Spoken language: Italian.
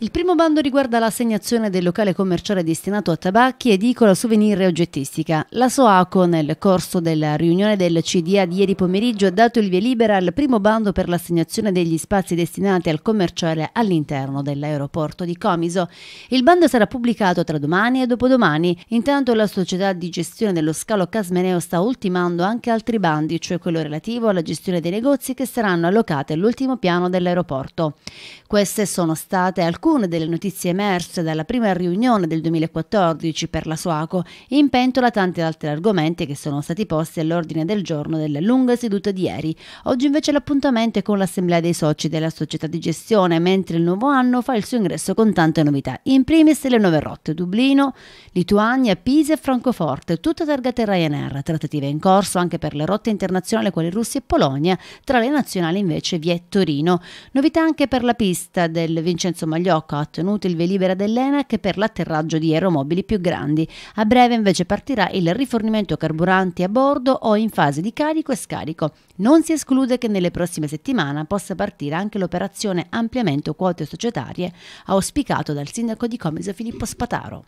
Il primo bando riguarda l'assegnazione del locale commerciale destinato a tabacchi, edicola, souvenir e oggettistica. La SOACO, nel corso della riunione del CDA di ieri pomeriggio, ha dato il via libera al primo bando per l'assegnazione degli spazi destinati al commerciale all'interno dell'aeroporto di Comiso. Il bando sarà pubblicato tra domani e dopodomani. Intanto la società di gestione dello scalo Casmeneo sta ultimando anche altri bandi, cioè quello relativo alla gestione dei negozi che saranno allocati all'ultimo piano dell'aeroporto. Queste sono state alcune alcune delle notizie emerse dalla prima riunione del 2014 per la Suaco e in pentola tanti altri argomenti che sono stati posti all'ordine del giorno della lunga seduta di ieri. Oggi invece l'appuntamento è con l'assemblea dei soci della società di gestione, mentre il nuovo anno fa il suo ingresso con tante novità. In primis le nuove rotte Dublino, Lituania, Pisa e Francoforte, tutte targate Ryanair, trattative in corso anche per le rotte internazionali quali Russia e Polonia, tra le nazionali invece vi è Torino. Novità anche per la pista del Vincenzo Magliotto Sciocca ha ottenuto il via libera dell'ENAC per l'atterraggio di aeromobili più grandi. A breve invece partirà il rifornimento carburanti a bordo o in fase di carico e scarico. Non si esclude che nelle prossime settimane possa partire anche l'operazione ampliamento quote societarie auspicato dal sindaco di Comiso Filippo Spataro.